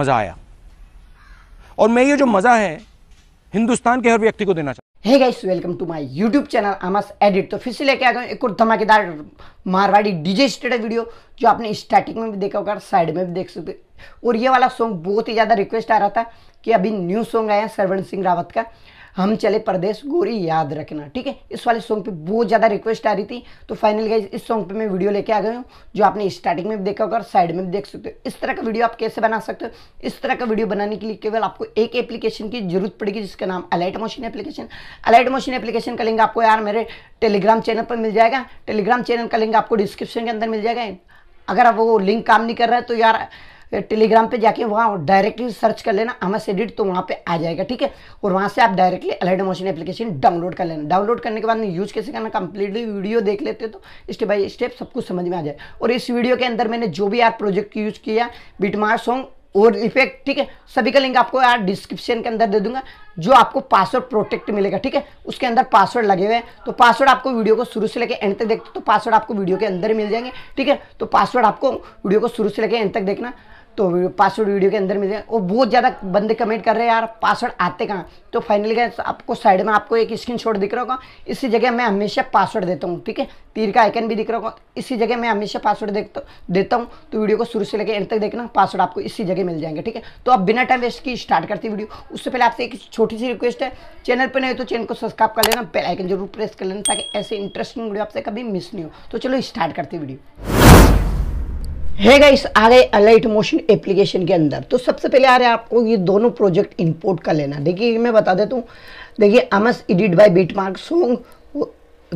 मज़ा आया और मैं ये जो मज़ा है हिंदुस्तान के हर व्यक्ति को देना चाहता हे guys welcome to my YouTube channel आमस एडिट तो फिर से लेके आ गए एक और धमाकेदार मारवाड़ी डीजे स्टेड वीडियो जो आपने स्टार्टिंग में भी देखा होगा साइड में भी देख सकते और ये वाला सॉन्ग बहुत ही ज़्यादा रिक्वेस्ट आ रहा था कि अभी न्यू सॉन्ग आया सरवण सिंह रावत का हम चले परदेश गोरी याद रखना ठीक है इस वाले सॉन्ग पे बहुत ज़्यादा रिक्वेस्ट आ रही थी तो फाइनल गाइज इस सॉन्ग पे मैं वीडियो लेके आ गया हूँ जो आपने स्टार्टिंग में भी देखा होगा और साइड में भी देख सकते हो इस तरह का वीडियो आप कैसे बना सकते हो इस तरह का वीडियो बनाने के लिए केवल आपको एक एप्लीकेशन की जरूरत पड़ेगी जिसका नाम Alight Motion application Alight Motion application का लिंक आपको यार मेरे टेलीग्राम चैनल पर मिल जाएगा टेलीग्राम चैनल का लिंक आपको डिस्क्रिप्शन के अंदर मिल जाएगा अगर आप वो लिंक काम नहीं कर रहा है तो यार टेलीग्राम पे जाके वहाँ डायरेक्टली सर्च कर लेना अमस एडिट तो वहाँ पे आ जाएगा ठीक है और वहाँ से आप directly alert motion application download कर लेना डाउनलोड करने के बाद यूज कैसे करना कंप्लीटली वीडियो देख लेते तो स्टेप बाई स्टेप सब कुछ समझ में आ जाए और इस वीडियो के अंदर मैंने जो भी आप प्रोजेक्ट यूज किया बिटमार सॉन्ग और इफेक्ट ठीक है सभी का लिंक आपको यार डिस्क्रिप्शन के अंदर दे दूंगा जो आपको पासवर्ड प्रोटेक्ट मिलेगा ठीक है उसके अंदर पासवर्ड लगे हुए हैं तो पासवर्ड आपको वीडियो को शुरू से लेकर एंड तक देखते तो पासवर्ड आपको वीडियो के अंदर मिल जाएंगे ठीक है तो पासवर्ड आपको वीडियो को शुरू से लेकर एंड तक देखना तो पासवर्ड वीडियो के अंदर मिल जाए और बहुत ज़्यादा बंदे कमेंट कर रहे हैं यार पासवर्ड आते कहाँ तो फाइनली गए आपको साइड में आपको एक स्क्रीनशॉट दिख रहा होगा इसी जगह मैं हमेशा पासवर्ड देता हूँ ठीक है तीर का आइकन भी दिख रहा होगा इसी जगह मैं हमेशा पासवर्ड देता हूँ तो वीडियो को शुरू से लेकर एंड तक देखना पासवर्ड आपको इसी जगह मिल जाएंगे ठीक है तो आप बिना टाइम वेस्ट की स्टार्ट करती वीडियो उससे पहले आपसे एक छोटी सी रिक्वेस्ट है चैनल पर नहीं तो चैनल को सब्सक्राइब कर लेना बेल आइकन जरूर प्रेस कर लेना ताकि ऐसे इंटरेस्टिंग वीडियो आपसे कभी मिस नहीं हो तो चलो स्टार्ट करती वीडियो है गाइस आ गए अलाइट मोशन एप्लीकेशन के अंदर तो सबसे पहले आ रहे हैं आपको ये दोनों प्रोजेक्ट इंपोर्ट कर लेना देखिए मैं बता देता हूँ देखिए अमस edit by beat mark song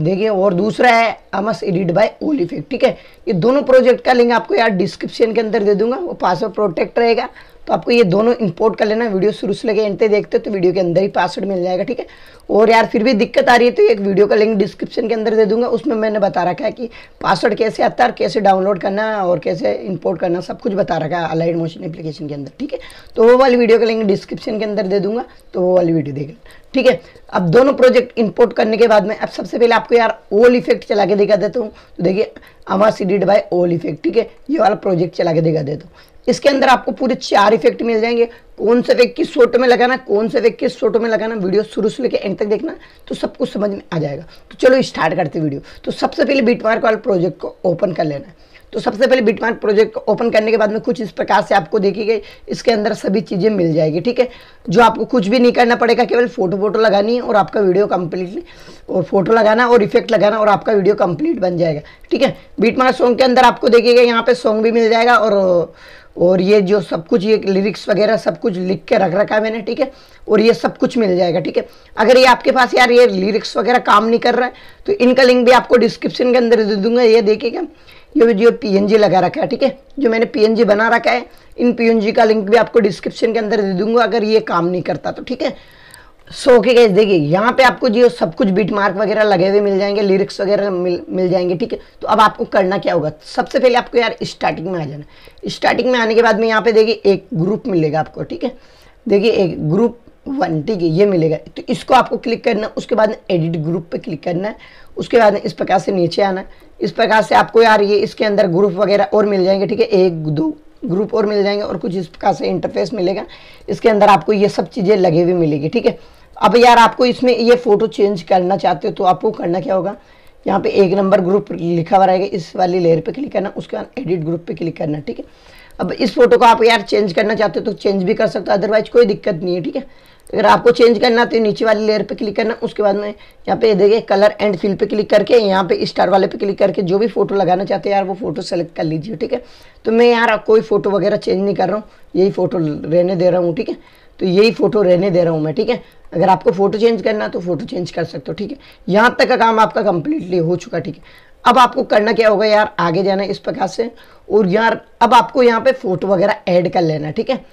देखिए और दूसरा है अमस एडिट बाय ओल इफेक्ट ठीक है ये दोनों प्रोजेक्ट का लिंक आपको यार डिस्क्रिप्शन के अंदर दे दूंगा वो पासवर्ड प्रोटेक्ट रहेगा तो आपको ये दोनों इंपोर्ट कर लेना वीडियो शुरू से लेके एंड तक देखते हो तो वीडियो के अंदर ही पासवर्ड मिल जाएगा ठीक है और यार फिर भी दिक्कत आ रही है तो एक वीडियो का लिंक डिस्क्रिप्शन के अंदर दे दूंगा उसमें मैंने बता रखा है कि पासवर्ड कैसे आता है और कैसे डाउनलोड करना है और कैसे इंपोर्ट करना सब कुछ बता रखा है अलाइड मोशन एप्लीकेशन के अंदर ठीक है तो वो वाली वीडियो का लिंक डिस्क्रिप्शन के अंदर दे दूंगा तो वो वाली वीडियो देख ठीक है अब दोनों प्रोजेक्ट इंपोर्ट करने के बाद में अब सबसे पहले आपको यार ओल इफेक्ट चला के दिखा देता हूँ तो देखिए अमा सीडिड बाय ओल इफेक्ट ठीक है ये वाला प्रोजेक्ट चला के दिखा देता हूँ इसके अंदर आपको पूरे चार इफेक्ट मिल जाएंगे कौन से इफेक्ट किस फोटो में लगाना कौन सा इफेक्ट किस फोटो में लगाना वीडियो शुरू से लेकर एंड तक देखना तो सब कुछ समझ में आ जाएगा तो चलो स्टार्ट करते वीडियो तो सबसे पहले बीटमार्क वाले प्रोजेक्ट को ओपन कर लेना है तो सबसे पहले बीटमार्क प्रोजेक्ट ओपन करने के बाद में कुछ इस प्रकार से आपको देखिए इसके अंदर सभी चीज़ें मिल जाएगी ठीक है जो आपको कुछ भी नहीं करना पड़ेगा केवल फोटो वोटो लगानी है और आपका वीडियो कम्प्लीटली और फोटो लगाना और इफेक्ट लगाना और आपका वीडियो कम्प्लीट बन जाएगा ठीक है बीटमार्क सॉन्ग के अंदर आपको देखिएगा यहाँ पर सॉन्ग भी मिल जाएगा और और ये जो सब कुछ ये लिरिक्स वगैरह सब कुछ लिख के रख रखा है मैंने ठीक है और ये सब कुछ मिल जाएगा ठीक है अगर ये आपके पास यार ये लिरिक्स वगैरह काम नहीं कर रहा है तो इनका लिंक भी आपको डिस्क्रिप्शन के अंदर दे दूंगा ये देखिएगा ये जो पी लगा रखा है ठीक है जो मैंने पी बना रखा है इन पी का लिंक भी आपको डिस्क्रिप्शन के अंदर दे दूंगा अगर ये काम नहीं करता तो ठीक है सो के गैस देखिए यहाँ पे आपको जो सब कुछ बीट मार्क वगैरह लगे हुए मिल जाएंगे लिरिक्स वगैरह मिल मिल जाएंगे ठीक है तो अब आपको करना क्या होगा सबसे पहले आपको यार स्टार्टिंग में आ जाना स्टार्टिंग में आने के बाद में यहाँ पे देखिए एक ग्रुप मिलेगा आपको ठीक है देखिए एक ग्रुप वन ठीक है ये मिलेगा तो इसको आपको क्लिक करना है उसके बाद एडिट ग्रुप पर क्लिक करना है उसके बाद इस प्रकार से नीचे आना है इस प्रकार से आपको यार ये इसके अंदर ग्रुप वगैरह और मिल जाएंगे ठीक है एक दो ग्रुप और मिल जाएंगे और कुछ इस प्रकार से इंटरफेस मिलेगा इसके अंदर आपको ये सब चीज़ें लगी हुई मिलेगी ठीक है अब यार आपको इसमें ये फ़ोटो चेंज करना चाहते हो तो आपको करना क्या होगा यहाँ पे एक नंबर ग्रुप लिखा हुआ रहेगा इस वाली लेयर पे क्लिक करना उसके बाद एडिट ग्रुप पे क्लिक करना ठीक है अब इस फोटो को आप यार चेंज करना चाहते हो तो चेंज भी कर सकते हो अदरवाइज कोई दिक्कत नहीं है ठीक है अगर आपको चेंज करना तो नीचे वाले लेयर पे क्लिक करना उसके बाद में यहाँ पे देखिए कलर एंड फिल पे क्लिक करके यहाँ पे स्टार वाले पे क्लिक करके जो भी फोटो लगाना चाहते हैं यार वो फोटो सेलेक्ट कर लीजिए ठीक है तो मैं यार कोई फोटो वगैरह चेंज नहीं कर रहा हूँ यही फोटो रहने दे रहा हूँ ठीक है तो यही फोटो रहने दे रहा हूँ मैं ठीक है अगर आपको फोटो चेंज करना तो फोटो चेंज कर सकते हो ठीक है यहाँ तक का काम आपका कंप्लीटली हो चुका ठीक है अब आपको करना क्या होगा यार आगे जाना इस प्रकार से और यार अब आपको यहाँ पे फोटो वगैरह ऐड कर लेना ठीक है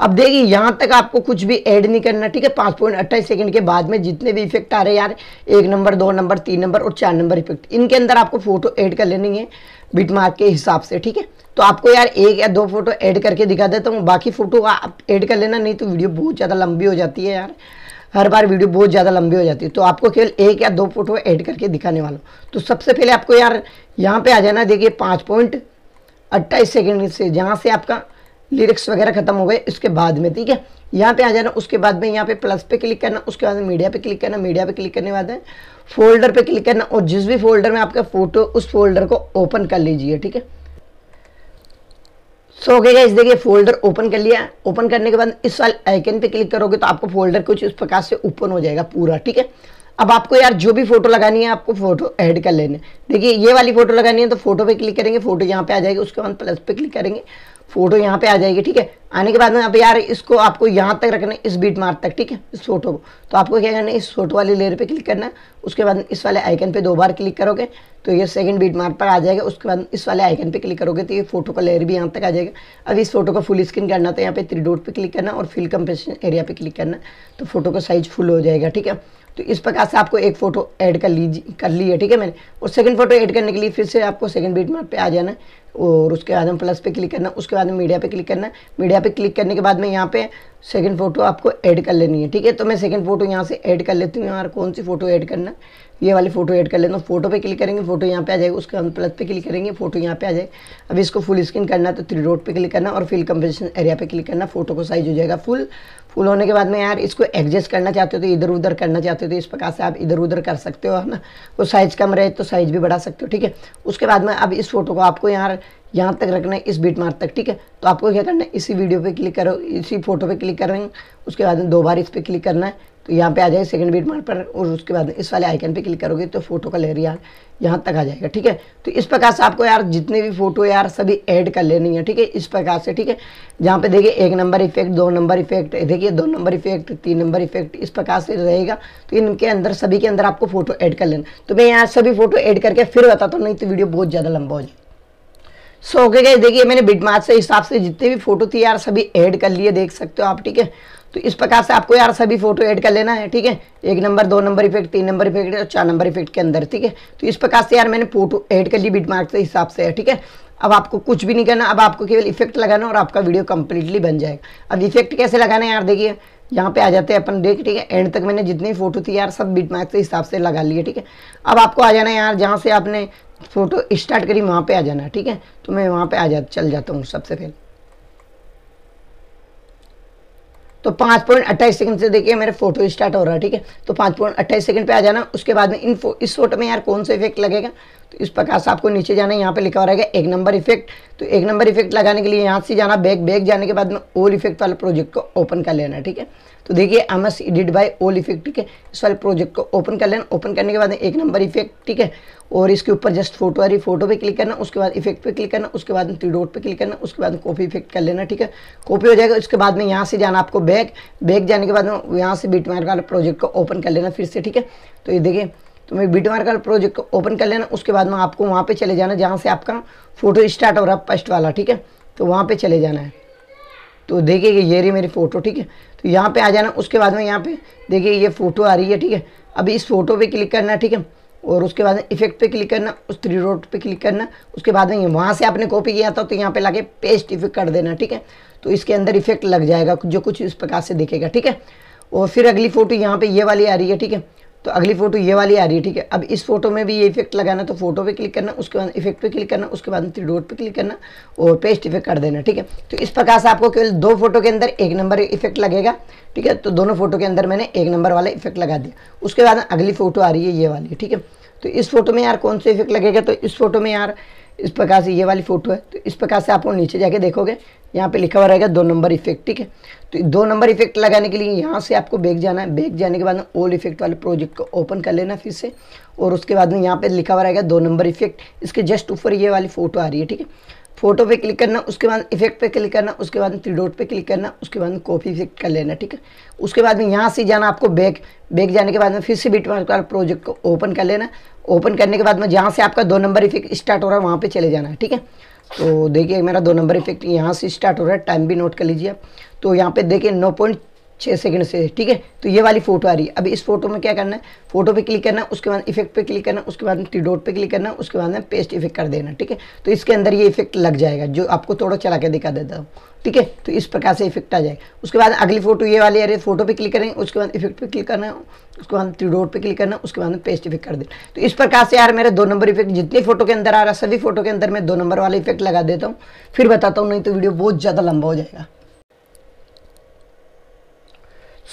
अब देखिए यहाँ तक आपको कुछ भी ऐड नहीं करना ठीक है पाँच पॉइंट अट्ठाईस सेकेंड के बाद में जितने भी इफेक्ट आ रहे हैं यार एक नंबर दो नंबर तीन नंबर और चार नंबर इफेक्ट इनके अंदर आपको फोटो ऐड कर लेनी है बिट मार्क के हिसाब से ठीक है तो आपको यार एक या दो फोटो ऐड करके दिखा देता हूँ बाकी फोटो आप ऐड कर लेना नहीं तो वीडियो बहुत ज़्यादा लंबी हो जाती है यार हर बार वीडियो बहुत ज़्यादा लंबी हो जाती है तो आपको केवल एक या दो फोटो ऐड करके दिखाने वाला हूँ तो सबसे पहले आपको यार यहाँ पे आ जाना देखिए पाँच पॉइंट अट्ठाईस सेकेंड से जहाँ से आपका लिरिक्स वगैरह खत्म हो गए इसके बाद में ठीक है यहाँ पे आ जाना उसके बाद में यहाँ पे प्लस पे क्लिक करना उसके बाद में मीडिया पे क्लिक करना मीडिया पे क्लिक करने वाले बाद में फोल्डर पे क्लिक करना और जिस भी फोल्डर में आपका फोटो उस फोल्डर को ओपन कर लीजिए ठीक है सो ओके गाइस देखिए फोल्डर ओपन कर लिया ओपन करने के बाद इस साल आइकन पे क्लिक करोगे तो आपको फोल्डर कुछ उस प्रकार से ओपन हो जाएगा पूरा ठीक है अब आपको यार जो भी फोटो लगानी है आपको फोटो ऐड कर लेने देखिए ये वाली फोटो लगानी है तो फोटो पे क्लिक करेंगे फोटो यहाँ पे आ जाएगी उसके बाद प्लस पे क्लिक करेंगे फोटो यहाँ पे आ जाएगी ठीक है आने के बाद में अब यार इसको आपको यहाँ तक रखना है इस बीट मार्क तक ठीक है इस फोटो को तो आपको क्या करना है इस फोटो वाले लेयर पे क्लिक करना है उसके बाद इस वाले आइकन पे दो बार क्लिक करोगे तो ये सेकंड बीट मार्क पर आ जाएगा उसके बाद इस वाले आइकन पे क्लिक करोगे तो ये फोटो का लेयर भी यहाँ तक आ जाएगा अब इस फोटो का फुल स्क्रीन करना तो यहाँ पे थ्री डोट पर क्लिक करना और फिल कम्पेशन एरिया पर क्लिक करना तो फोटो का साइज फुल हो जाएगा ठीक है तो इस प्रकार से आपको एक फ़ोटो ऐड कर लीजिए कर ली है ठीक है मैंने और सेकंड फोटो ऐड करने के लिए फिर से आपको सेकंड बीट मार्क पे आ जाना और उसके बाद में प्लस पे क्लिक करना उसके बाद में मीडिया पे क्लिक करना मीडिया पे क्लिक करने के बाद में यहाँ पे सेकंड फोटो आपको ऐड कर लेनी है ठीक है तो मैं सेकंड फोटो यहाँ से ऐड कर लेती हूँ यार कौन सी फोटो ऐड करना ये वाली फोटो ऐड कर लेता हूँ फोटो पे क्लिक करेंगे फोटो यहाँ पे आ जाएगा उसके बाद प्लस पे क्लिक करेंगे फोटो यहाँ पे आ जाएगा अभी इसको फुल स्क्रीन करना तो थ्री रोड पर क्लिक करना और फिल कंपोजिशन एरिया पर क्लिक करना फोटो को साइज हो जाएगा फुल फुल होने के बाद में यार इसको एडजस्ट करना चाहते हो तो इधर उधर करना चाहते हो तो इस प्रकार से आप इधर उधर कर सकते हो है ना वो साइज़ कम रहे तो साइज़ भी बढ़ा सकते हो ठीक है उसके बाद में अब इस फोटो को आपको यार यहाँ तक रखना है इस बीट मार्क तक ठीक है तो आपको क्या करना है इसी वीडियो पे क्लिक करो इसी फोटो पे क्लिक करेंगे उसके बाद में दो बार इस पर क्लिक करना है तो यहाँ पे आ जाएंगे सेकंड बीट मार्क पर और उसके बाद इस वाले आइकन पे क्लिक करोगे तो फोटो का लेयर यार यहाँ तक आ जाएगा ठीक है तो इस प्रकार से आपको यार जितने भी फोटो यार सभी ऐड कर लेनी है ठीक है इस प्रकार से ठीक है जहाँ पे देखिए एक नंबर इफेक्ट दो नंबर इफेक्ट देखिए दो नंबर इफेक्ट तीन नंबर इफेक्ट इस प्रकार से रहेगा तो इनके अंदर सभी के अंदर आपको फोटो ऐड कर लेना तो मैं यहाँ सभी फोटो ऐड करके फिर बताता हूँ नहीं तो वीडियो बहुत ज़्यादा लंबा हो जाए सो ओके गए देखिए मैंने बिटमार्क से हिसाब से जितने भी फोटो थी यार सभी ऐड कर लिए देख सकते हो आप ठीक है तो इस प्रकार से आपको यार सभी फोटो ऐड कर लेना है ठीक है एक नंबर दो नंबर इफेक्ट तीन नंबर इफेक्ट और चार नंबर इफेक्ट के अंदर ठीक है तो इस प्रकार से यार मैंने फोटो ऐड कर ली बीट मार्क के हिसाब से है ठीक है अब आपको कुछ भी नहीं करना अब आपको केवल इफेक्ट लगाना और आपका वीडियो कंप्लीटली बन जाएगा अब इफेक्ट कैसे लगाना है यार देखिए यहाँ पे आ जाते हैं अपन देख ठीक है एंड तक मैंने जितनी फोटो थी यार सब बीट मार्क के हिसाब से लगा लिए ठीक है अब आपको आ जाना है यार जहाँ से आपने फोटो स्टार्ट करी वहाँ पे आ जाना ठीक है तो मैं वहाँ पे आ जा चल जाता हूँ सबसे पहले तो पाँच पॉइंट अट्ठाईस सेकंड से देखिए मेरे फोटो स्टार्ट हो रहा है ठीक है तो पाँच पॉइंट अट्ठाईस सेकंड पे आ जाना उसके बाद में इन इस फोटो में यार कौन सा इफेक्ट लगेगा तो इस प्रकार से आपको नीचे जाना है यहाँ पे लिखा रहेगा एक नंबर इफेक्ट तो एक नंबर इफेक्ट लगाने के लिए यहाँ से जाना बैग बैग जाने के बाद में ओल इफेक्ट वाले प्रोजेक्ट को ओपन कर लेना ठीक है तो देखिए M S edit by old effect ठीक है इस वाले प्रोजेक्ट को ओपन कर लेना ओपन करने के बाद एक नंबर इफेक्ट ठीक है और इसके ऊपर जस्ट फोटो आ रही फोटो पे क्लिक करना उसके बाद इफेक्ट पे क्लिक करना उसके बाद थ्री डॉट पे क्लिक करना उसके बाद कॉपी इफेक्ट कर लेना ठीक है कॉपी हो जाएगा उसके बाद में यहाँ से जाना आपको बैग बैग जाने के बाद यहाँ से बीट मार्क वाले प्रोजेक्ट को ओपन कर लेना फिर से ठीक है तो ये देखिए तो मैं बीट मार्कर प्रोजेक्ट ओपन कर लेना उसके बाद में आपको वहाँ पे चले जाना जहाँ से आपका फ़ोटो स्टार्ट हो रहा है फर्स्ट वाला ठीक है तो वहाँ पे चले जाना है तो देखिए ये रही मेरी फ़ोटो ठीक है तो यहाँ पे आ जाना उसके बाद में यहाँ पे देखिए ये फ़ोटो आ रही है ठीक है अभी इस फोटो पे क्लिक करना है ठीक है और उसके बाद में इफेक्ट पे क्लिक करना उस थ्री रोड पे क्लिक करना उसके बाद में वहाँ से आपने कॉपी किया था तो यहाँ पे लाके पेस्ट इफेक्ट कर देना ठीक है तो इसके अंदर इफेक्ट लग जाएगा जो कुछ इस प्रकार से दिखेगा ठीक है और फिर अगली फ़ोटो यहाँ पर ये वाली आ रही है ठीक है तो अगली फ़ोटो ये वाली आ रही है ठीक है अब इस फोटो में भी ये इफेक्ट लगाना तो फोटो पे क्लिक करना उसके बाद इफेक्ट पे क्लिक करना उसके बाद थ्री डॉट पे क्लिक करना और पेस्ट इफेक्ट कर देना ठीक है तो इस प्रकार से आपको केवल दो फोटो के अंदर एक नंबर इफेक्ट लगेगा ठीक है तो दोनों फोटो के अंदर मैंने एक नंबर वाला इफेक्ट लगा दिया उसके बाद अगली फ़ोटो आ रही है ये वाली ठीक है तो इस फोटो में यार कौन सा इफेक्ट लगेगा तो इस फोटो में यार इस प्रकार से ये वाली फ़ोटो है तो इस प्रकार से आप लोग नीचे जाके देखोगे यहाँ पे लिखा हुआ रहेगा दो नंबर इफेक्ट ठीक है तो दो नंबर इफेक्ट लगाने के लिए यहाँ से आपको बैग जाना है बैग जाने के बाद में ओल्ड इफेक्ट वाले प्रोजेक्ट को ओपन कर लेना फिर से और उसके बाद में यहाँ पे लिखा हुआ रहेगा दो नंबर इफेक्ट इसके जस्ट ऊपर ये वाली फ़ोटो आ रही है ठीक है फोटो पे क्लिक करना उसके बाद इफेक्ट पे क्लिक करना उसके बाद थ्री डॉट पे क्लिक करना उसके बाद कॉपी इफेक्ट कर लेना ठीक है उसके बाद में यहाँ से जाना आपको बैक बैक जाने के बाद में फिर से बीट मार्क प्रोजेक्ट को ओपन कर लेना ओपन करने के बाद में जहाँ से आपका दो नंबर इफेक्ट स्टार्ट हो रहा है वहाँ पर चले जाना ठीक है तो देखिए मेरा दो नंबर इफेक्ट यहाँ से स्टार्ट हो रहा है टाइम भी नोट कर लीजिए आप तो यहाँ पर देखिए नौ पॉइंट छः सेकंड से ठीक है तो ये वाली फोटो आ रही है अभी इस फोटो में क्या करना है फोटो पे क्लिक करना उसके बाद इफेक्ट पे क्लिक करना उसके बाद थ्री डॉट पे क्लिक करना उसके बाद में पेस्ट इफेक्ट कर देना ठीक है तो इसके अंदर ये इफेक्ट लग जाएगा जो आपको थोड़ा चला के दिखा देता हूँ ठीक है तो इस प्रकार से इफेक्ट आ जाएगा उसके बाद अगली फोटो ये वाली आ रही है फोटो पर क्लिक करेंगे उसके बाद इफेक्ट पे क्लिक करना है उसके बाद थ्री डॉट पर क्लिक करना उसके बाद में पेस्ट इफेक्ट कर देना तो इस प्रकार से यार मेरे दो नंबर इफेक्ट जितनी फोटो के अंदर आ रहा है सभी फोटो के अंदर मैं दो नंबर वाला इफेक्ट लगा देता हूँ फिर बताता हूँ नहीं तो वीडियो बहुत ज़्यादा लंबा हो जाएगा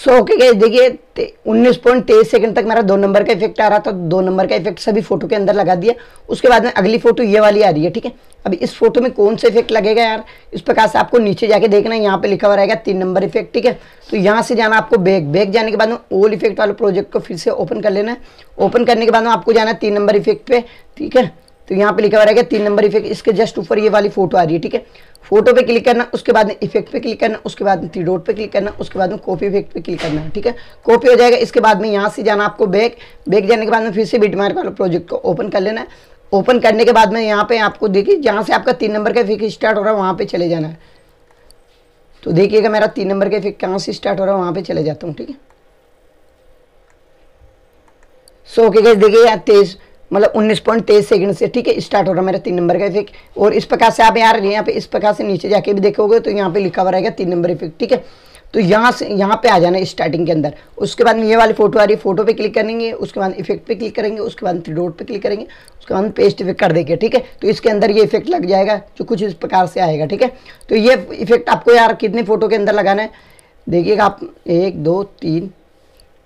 सौ के गए देखिए उन्नीस पॉइंट तेईस सेकंड तक मेरा दो नंबर का इफेक्ट आ रहा था तो दो नंबर का इफेक्ट सभी फोटो के अंदर लगा दिया उसके बाद में अगली फोटो ये वाली आ रही है ठीक है अभी इस फोटो में कौन सा इफेक्ट लगेगा यार इस प्रकार से आपको नीचे जाके देखना है यहाँ पे लिखा हुआ रहेगा तीन नंबर इफेक्ट ठीक है तो यहाँ से जाना आपको बैग बैग जाने के बाद में ओल इफेक्ट वाले प्रोजेक्ट को फिर से ओपन कर लेना है ओपन करने के बाद में आपको जाना है तीन नंबर इफेक्ट पे ठीक है तो यहाँ पे लिखा हुआ रहेगा तीन नंबर इफेक्ट इसके जस्ट ऊपर ये वाली फोटो आ रही है ठीक है फोटो पे क्लिक करना उसके बाद में इफेक्ट पे क्लिक करना उसके बाद में थ्री डॉट पे क्लिक करना उसके बाद में कॉपी इफेक्ट पे क्लिक करना ठीक है कॉपी हो जाएगा इसके बाद में यहाँ से जाना आपको बैक बैक जाने के बाद में फिर से बिटमार्क वाला प्रोजेक्ट को ओपन कर लेना है ओपन करने के बाद में यहाँ पे आपको देखिए जहाँ से आपका तीन नंबर का इफेक्ट स्टार्ट हो रहा है वहाँ पे चले जाना है तो देखिएगा मेरा तीन नंबर का इफेक्ट कहाँ से स्टार्ट हो रहा है वहाँ पे चले जाता हूँ ठीक है सो ओके गैस देखिए यहाँ तेज़ मतलब उन्नीस पॉइंट तेईस सेकंड से ठीक है स्टार्ट हो रहा है मेरा तीन नंबर का इफेक्ट और इस प्रकार से आप यहाँ यहाँ पे इस प्रकार से नीचे जाके भी देखोगे तो यहाँ पे लिखा हुआ रहेगा तीन नंबर इफेक्ट ठीक है तो यहाँ से यहाँ पे आ जाना स्टार्टिंग के अंदर उसके बाद ये वाली फोटो आ रही है फोटो पे क्लिक करेंगे उसके बाद इफेक्ट पे क्लिक करेंगे उसके बाद थ्री डॉट पे क्लिक करेंगे उसके बाद पेस्ट इफेक्ट कर देंगे ठीक है तो इसके अंदर ये इफेक्ट लग जाएगा जो कुछ इस प्रकार से आएगा ठीक है तो ये इफेक्ट आपको यार कितने फोटो के अंदर लगाना है देखिएगा आप एक दो तीन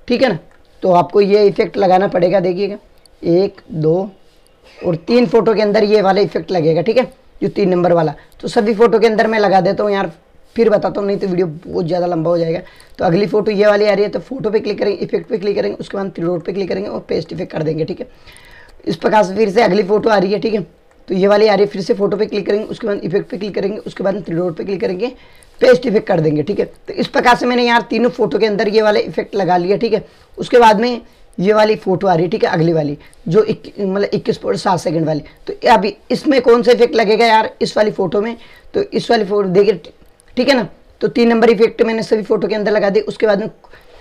ठीक है ना तो आपको ये इफेक्ट लगाना पड़ेगा देखिएगा एक दो और तीन फोटो के अंदर ये वाला इफेक्ट लगेगा ठीक है जो तीन नंबर वाला तो सभी फोटो के अंदर मैं लगा देता हूँ यार फिर बताता हूँ नहीं तो वीडियो बहुत ज़्यादा लंबा हो जाएगा तो अगली फोटो ये वाली आ रही है तो फोटो पे क्लिक करेंगे इफेक्ट पे क्लिक करेंगे उसके बाद रोड पे क्लिक करेंगे और पेस्ट इफेक्ट कर देंगे ठीक है इस प्रकार से फिर से अगली फोटो आ रही है ठीक है तो ये वाली आ रही है फिर से फोटो पे क्लिक करेंगे उसके बाद इफेक्ट पे क्लिक करेंगे उसके बाद त्रिडोट पे क्लिक करेंगे पेस्ट इफेक्ट कर देंगे ठीक है तो इस प्रकार से मैंने यार तीनों फोटो के अंदर ये वाला इफेक्ट लगा लिया ठीक है उसके बाद में ये वाली फोटो आ रही है ठीक है अगली वाली जो मतलब इक्कीस पॉइंट सात सेकेंड वाली तो अभी इसमें कौन सा इफेक्ट लगेगा यार इस वाली फोटो में तो इस वाली फोटो देखिए ठीक है ना तो तीन नंबर इफेक्ट मैंने सभी फोटो के अंदर लगा दी उसके बाद में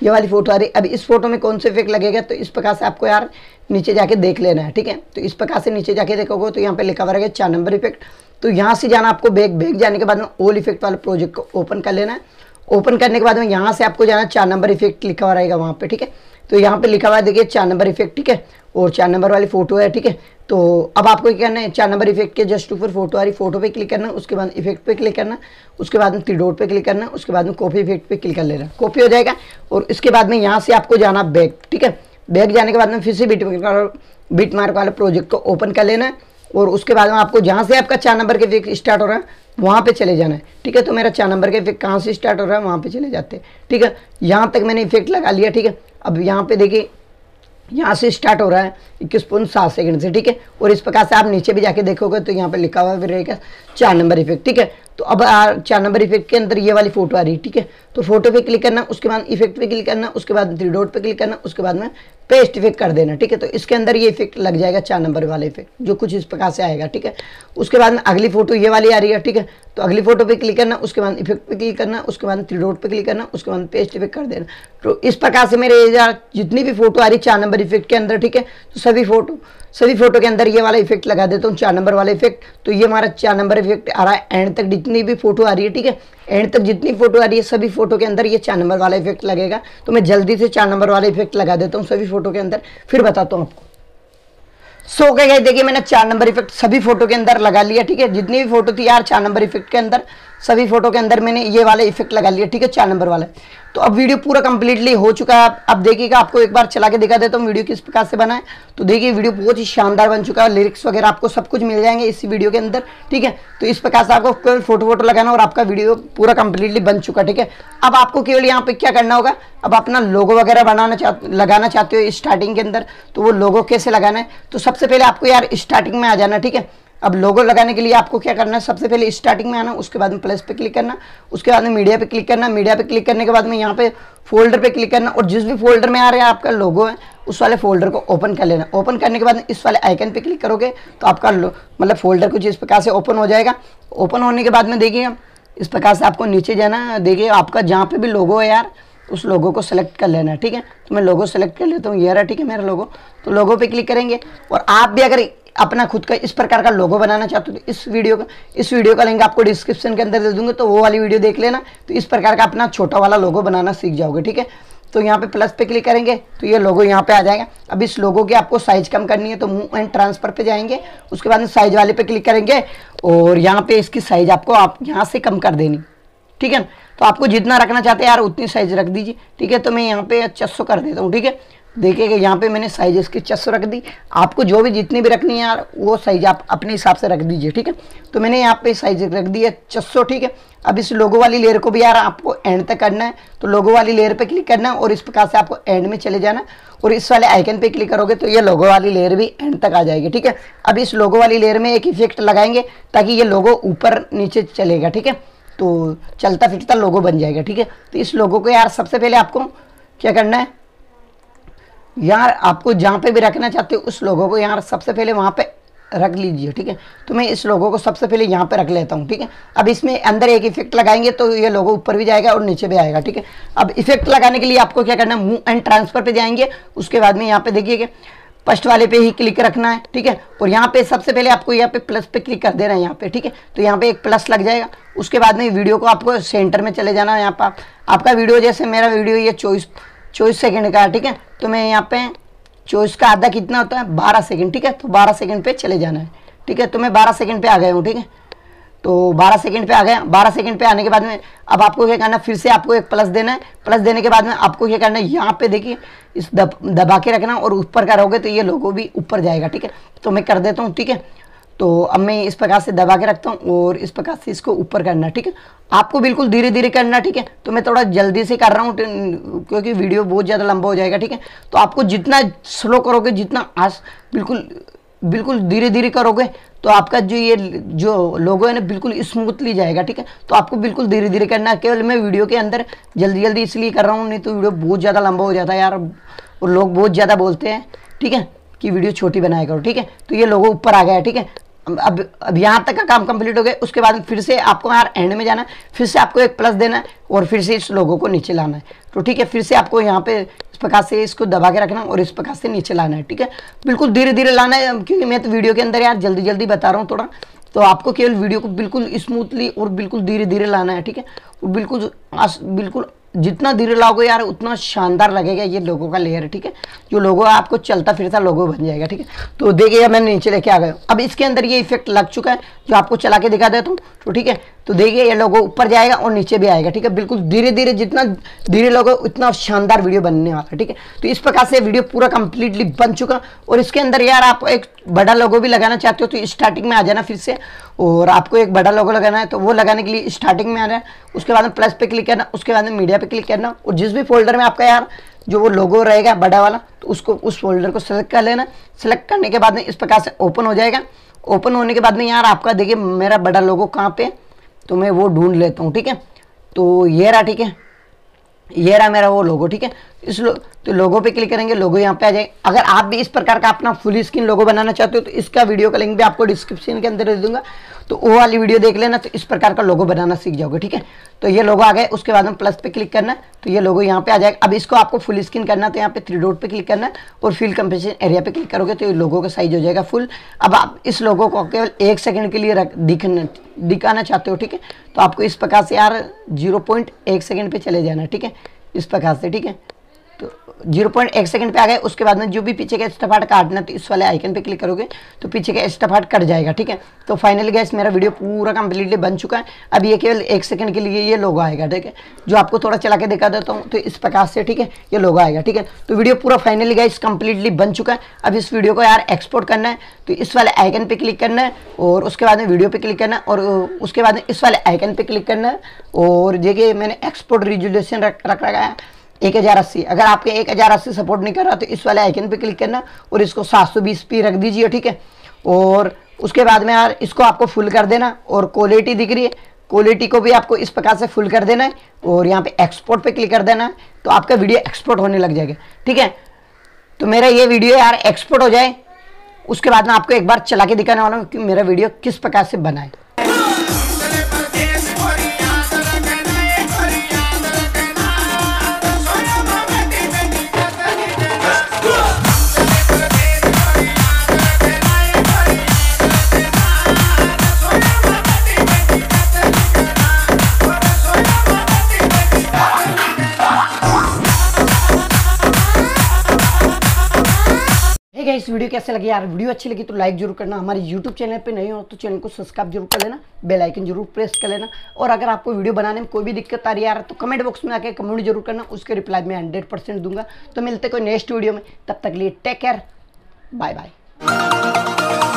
ये वाली फोटो आ रही अभी इस फोटो में कौन सा इफेक्ट लगेगा तो इस प्रकार से आपको यार नीचे जाके देख लेना है ठीक है तो इस प्रकार से नीचे जाके देखोगे तो यहाँ पे लिखा हुआ रहेगा चार नंबर इफेक्ट तो यहाँ से जाना आपको बैग बैग जाने के बाद में ओल इफेक्ट वाले प्रोजेक्ट को ओपन कर लेना है ओपन करने के बाद में यहाँ से आपको जाना चार नंबर इफेक्ट लिखा हुआ रहेगा वहाँ पर ठीक है तो यहाँ पे लिखा हुआ है देखिए चार नंबर इफेक्ट ठीक है और चार नंबर वाली फोटो है ठीक है तो अब आपको क्या करना है चार नंबर इफेक्ट के जस्ट ऊपर फोटो वाली फोटो पे क्लिक करना उसके बाद इफेक्ट पे क्लिक करना उसके बाद में त्रिडोट पे क्लिक करना उसके बाद में कॉपी इफेक्ट पे क्लिक कर लेना कॉपी हो जाएगा और इसके बाद में यहाँ से आपको जाना बैग ठीक है बैग जाने के बाद में फिर से बीट बीट मार्क वाले प्रोजेक्ट को ओपन कर लेना है और उसके बाद में आपको जहाँ से आपका चार नंबर के इफेक्ट स्टार्ट हो रहा है वहाँ पे चले जाना है ठीक है तो मेरा चार नंबर के इफेक्ट कहाँ से स्टार्ट हो रहा है वहाँ पे चले जाते हैं ठीक है यहाँ तक मैंने इफेक्ट लगा लिया ठीक है अब यहाँ पे देखिए यहाँ से स्टार्ट हो रहा है इक्कीस पॉइंट सात सेकेंड से ठीक है और इस प्रकार से आप नीचे भी जाके देखोगे तो यहाँ पे लिखा हुआ है चार नंबर इफेक्ट ठीक है तो अब चार नंबर इफेक्ट के अंदर ये वाली फोटो आ रही है ठीक है तो फोटो पे क्लिक करना उसके बाद इफेक्ट पे क्लिक करना उसके बाद थ्री डॉट पे क्लिक करना उसके बाद में पेस्ट इफेक्ट कर देना ठीक है तो इसके अंदर ये इफेक्ट लग जाएगा चार नंबर वाले इफेक्ट जो कुछ इस प्रकार से आएगा ठीक है उसके बाद में अगली फोटो ये वाली आ रही है ठीक है तो अगली फोटो पे क्लिक करना उसके बाद इफेक्ट पे क्लिक करना उसके बाद थ्री डॉट पे क्लिक करना उसके बाद पेस्ट इफेक्ट कर देना तो इस प्रकार से मेरे जितनी भी फोटो आ रही चार नंबर इफेक्ट के अंदर ठीक है तो सभी फोटो सभी फोटो के अंदर ये वाला इफेक्ट लगा देता हूँ चार नंबर वाला इफेक्ट तो ये हमारा चार नंबर इफेक्ट आ रहा है एंड तक जितनी भी फोटो आ रही है ठीक है एंड तक जितनी फोटो आ रही है सभी फोटो के अंदर ये चार नंबर वाला इफेक्ट लगेगा तो मैं जल्दी से चार नंबर वाला इफेक्ट लगा देता हूँ सभी फोटो के अंदर फिर बताता हूँ आपको सो so, गए देखिए मैंने चार नंबर इफेक्ट सभी फोटो के अंदर लगा लिया ठीक है जितनी भी फोटो थी यार चार नंबर इफेक्ट के अंदर सभी फोटो के अंदर मैंने ये वाला इफेक्ट लगा लिया ठीक है चार नंबर वाला तो अब वीडियो पूरा कंप्लीटली हो चुका है अब देखिएगा आपको एक बार चला के दिखा देता तो हूँ वीडियो किस प्रकार से बना है तो देखिए वीडियो बहुत ही शानदार बन चुका है लिरिक्स वगैरह आपको सब कुछ मिल जाएंगे इस वीडियो के अंदर ठीक है तो इस प्रकार से आपको कोई फोटो वोटो लगाना और आपका वीडियो पूरा कंप्लीटली बन चुका ठीक है अब आपको केवल यहाँ पे क्या करना होगा अब अपना लोगो वगैरह बनाना चाह लगाना चाहते हो स्टार्टिंग के अंदर तो वो लोगो कैसे लगाना है तो सबसे पहले आपको यार स्टार्टिंग में आ जाना ठीक है अब लोगो लगाने के लिए आपको क्या करना है सबसे पहले स्टार्टिंग में आना उसके बाद में प्लस पे क्लिक करना उसके बाद में मीडिया पे क्लिक करना मीडिया पे क्लिक करने के बाद में यहाँ पे फोल्डर पे क्लिक करना और जिस भी फोल्डर में आ रहा है आपका लोगो है उस वाले फोल्डर को ओपन कर लेना ओपन करने के बाद इस वाले आइकन पर क्लिक करोगे तो आपका मतलब फोल्डर कुछ इस प्रकार से ओपन हो जाएगा ओपन होने के बाद में देखिए इस प्रकार से आपको नीचे जाना देखिए आपका जहाँ पे भी लोगो है यार उस लोगों को सेलेक्ट कर लेना ठीक है तो मैं लोगों सेलेक्ट कर लेता हूँ ये रहा ठीक है मेरा लोगो तो लोगों पे क्लिक करेंगे और आप भी अगर अपना खुद का इस प्रकार का लोगो बनाना चाहते हो तो इस वीडियो का इस वीडियो का लिंक आपको डिस्क्रिप्शन के अंदर दे दूंगा तो वो वाली वीडियो देख लेना तो इस प्रकार का अपना छोटा वाला लोगो बनाना सीख जाओगे ठीक है तो यहाँ पे प्लस पे क्लिक करेंगे तो ये लोगो यहाँ पे आ जाएगा अब इस लोगो की आपको साइज कम करनी है तो मूव एंड ट्रांसफर पे जाएंगे उसके बाद साइज वाले पे क्लिक करेंगे और यहाँ पे इसकी साइज आपको आप यहाँ से कम कर देनी ठीक है तो आपको जितना रखना चाहते हैं यार उतनी साइज रख दीजिए ठीक है तो मैं यहाँ पे छः अच्छा कर देता हूँ ठीक है देखिएगा यहाँ पे मैंने साइजेस की सौ रख दी आपको जो भी जितनी भी रखनी है यार वो साइज आप अपने हिसाब से रख दीजिए ठीक है तो मैंने यहाँ पे साइज रख दी है चस्सो ठीक है अब इस लोगो वाली लेयर को भी यार आपको एंड तक करना है तो लोगो वाली लेयर पे क्लिक करना है और इस प्रकार से आपको एंड में चले जाना और इस वाले आइकन पे क्लिक करोगे तो ये लोगो वाली लेयर भी एंड तक आ जाएगी ठीक है अब इस लोगो वाली लेयर में एक इफेक्ट लगाएंगे ताकि ये लोगो ऊपर नीचे चलेगा ठीक है तो चलता फिरता लोगो बन जाएगा ठीक है तो इस लोगो को यार सबसे पहले आपको क्या करना है यहाँ आपको जहाँ पे भी रखना चाहते हो उस लोगों को यहाँ सबसे पहले वहाँ पे रख लीजिए ठीक है तो मैं इस लोगों को सबसे पहले यहाँ पे रख लेता हूँ ठीक है अब इसमें अंदर एक इफेक्ट लगाएंगे तो ये लोगों ऊपर भी जाएगा और नीचे भी आएगा ठीक है अब इफेक्ट लगाने के लिए आपको क्या करना है मूव एंड ट्रांसफर पे जाएंगे उसके बाद में यहाँ पे देखिएगा फर्स्ट वाले पे ही क्लिक रखना है ठीक है और यहाँ पे सबसे पहले आपको यहाँ पे प्लस पे क्लिक कर देना है यहाँ पे ठीक है तो यहाँ पे एक प्लस लग जाएगा उसके बाद में वीडियो को आपको सेंटर में चले जाना है यहाँ पर आपका वीडियो जैसे मेरा वीडियो ये चॉइस चौबीस सेकेंड का ठीक है तो मैं यहाँ पे चौबीस का आधा कितना होता है बारह सेकेंड ठीक है तो बारह सेकेंड पे चले जाना है ठीक है तो मैं बारह सेकेंड पे आ गया हूँ ठीक है तो बारह सेकंड पे आ गया बारह सेकंड पे आने के बाद में अब आपको क्या करना फिर से आपको एक प्लस देना है प्लस देने के बाद में आपको क्या करना है यहाँ पे देखिए इस दब दबा के रखना और ऊपर का रहोगे तो ये लोगों भी ऊपर जाएगा ठीक है तो मैं कर देता हूँ ठीक है तो अब मैं इस प्रकार से दबा के रखता हूँ और इस प्रकार से इसको ऊपर करना ठीक है आपको बिल्कुल धीरे धीरे करना ठीक है तो मैं थोड़ा जल्दी से कर रहा हूँ क्योंकि वीडियो बहुत ज़्यादा लंबा हो जाएगा ठीक है तो आपको जितना स्लो करोगे जितना आस बिल्कुल बिल्कुल धीरे धीरे करोगे तो आपका जो ये जो लोगो है ना बिल्कुल स्मूथली जाएगा ठीक है तो आपको बिल्कुल धीरे धीरे करना केवल मैं वीडियो के अंदर जल्दी जल्दी इसलिए कर रहा हूँ नहीं तो वीडियो बहुत ज़्यादा लंबा हो जाता है यार और लोग बहुत ज़्यादा बोलते हैं ठीक है कि वीडियो छोटी बनाया करो ठीक है तो ये लोगो ऊपर आ गया ठीक है अब अब यहाँ तक का काम कंप्लीट हो गया उसके बाद फिर से आपको यहाँ एंड में जाना है फिर से आपको एक प्लस देना है और फिर से इस लोगों को नीचे लाना है तो ठीक है फिर से आपको यहाँ पे इस प्रकार से इसको दबा के रखना और इस प्रकार से नीचे लाना है ठीक है बिल्कुल धीरे धीरे लाना है क्योंकि मैं तो वीडियो के अंदर यार जल्दी जल्दी बता रहा हूँ थोड़ा तो आपको केवल वीडियो को बिल्कुल स्मूथली और बिल्कुल धीरे धीरे लाना है ठीक है बिल्कुल बिल्कुल जितना धीरे लाओगे यार उतना शानदार लगेगा ये लोगों का लेयर ठीक है जो लोगो आपको चलता फिरता लोगो बन जाएगा ठीक है तो देखिए मैंने नीचे लेके आ गया अब इसके अंदर ये इफेक्ट लग चुका है जो आपको चला के दिखा देता हूँ तो ठीक है तो देखिए ये लोगो ऊपर जाएगा और नीचे भी आएगा ठीक है बिल्कुल धीरे धीरे जितना धीरे लोगो उतना शानदार वीडियो बनने वाला है ठीक है तो इस प्रकार से वीडियो पूरा कंप्लीटली बन चुका और इसके अंदर यार आप एक बड़ा लोगो भी लगाना चाहते हो तो स्टार्टिंग में आ जाना फिर से और आपको एक बड़ा लोगो लगाना है तो वो लगाने के लिए स्टार्टिंग में आ है उसके बाद में प्लस पे क्लिक करना उसके बाद में मीडिया पे क्लिक करना और जिस भी फोल्डर में आपका यार जो वो लोगो रहेगा बड़ा वाला तो उसको उस फोल्डर को सेलेक्ट कर लेना सेलेक्ट करने के बाद में इस प्रकार से ओपन हो जाएगा ओपन होने के बाद में यार आपका देखिए मेरा बड़ा लोगो कहाँ पे तो मैं वो ढूंढ लेता हूँ ठीक है तो ये रहा ठीक है ये रहा मेरा वो लोगो ठीक है इस लो, तो लोगों पे क्लिक करेंगे लोगो यहाँ पे आ जाएंगे अगर आप भी इस प्रकार का अपना फुल स्क्रीन लोगो बनाना चाहते हो तो इसका वीडियो का लिंक भी आपको डिस्क्रिप्शन के अंदर दे दूंगा तो वो वाली वीडियो देख लेना तो इस प्रकार का लोगो बनाना सीख जाओगे ठीक है तो ये लोगो आ गए उसके बाद हम प्लस पे क्लिक करना तो ये लोगो यहाँ पे आ जाएगा अब इसको आपको फुल स्क्रीन करना तो यहाँ पे थ्री डॉट पे क्लिक करना और फील्ड कंपेशन एरिया पे क्लिक करोगे तो ये लोगो का साइज हो जाएगा फुल अब आप इस लोगो को केवल एक सेकंड के लिए रख दिखना दिखाना चाहते हो ठीक है तो आपको इस प्रकार से यार जीरो पॉइंट एक सेकेंड पर चले जाना ठीक है इस प्रकार से ठीक है तो जीरो पॉइंट एक सेकेंड पर आ गए उसके बाद में जो भी पीछे का स्टफाट काटना तो इस वाले आइकन पे क्लिक करोगे तो पीछे का स्टफाट कट जाएगा ठीक है तो फाइनली गैस मेरा वीडियो पूरा कम्प्लीटली बन चुका है अब ये केवल एक सेकंड के लिए ये लोगो आएगा ठीक है जो आपको थोड़ा चला के दिखा देता हूँ तो इस प्रकार से ठीक है ये लोगो आएगा ठीक है तो वीडियो पूरा फाइनली गैस कम्प्लीटली बन चुका है अब इस वीडियो को यार एक्सपोर्ट करना है तो इस वाले आइकन पर क्लिक करना है और उसके बाद में वीडियो पर क्लिक करना है और उसके बाद में इस वाले आइकन पर क्लिक करना है और देखिए मैंने एक्सपोर्ट रिजुलेशन रख रखा है एक हज़ार अस्सी अगर आपके एक हज़ार अस्सी सपोर्ट नहीं कर रहा तो इस वाले आइकन पे क्लिक करना और इसको सात सौ बीस पी रख दीजिए ठीक है और उसके बाद में यार इसको आपको फुल कर देना और क्वालिटी दिख रही है क्वालिटी को भी आपको इस प्रकार से फुल कर देना है और यहाँ पे एक्सपोर्ट पे क्लिक कर देना है तो आपका वीडियो एक्सपोर्ट होने लग जाएगा ठीक है तो मेरा ये वीडियो यार एक्सपोर्ट हो जाए उसके बाद में आपको एक बार चला के दिखाने वाला हूँ कि मेरा वीडियो किस प्रकार से बनाए गाइस वीडियो कैसे लगी यार वीडियो अच्छी लगी तो लाइक जरूर करना हमारे यूट्यूब चैनल पे नहीं हो तो चैनल को सब्सक्राइब जरूर कर लेना बेल आइकन जरूर प्रेस कर लेना और अगर आपको वीडियो बनाने में कोई भी दिक्कत आ रही है यार तो कमेंट बॉक्स में आके कमेंट जरूर करना उसके रिप्लाई मैं हंड्रेड परसेंट दूंगा तो मिलते कोई नेक्स्ट वीडियो में तब तक लिए टेक केयर बाय बाय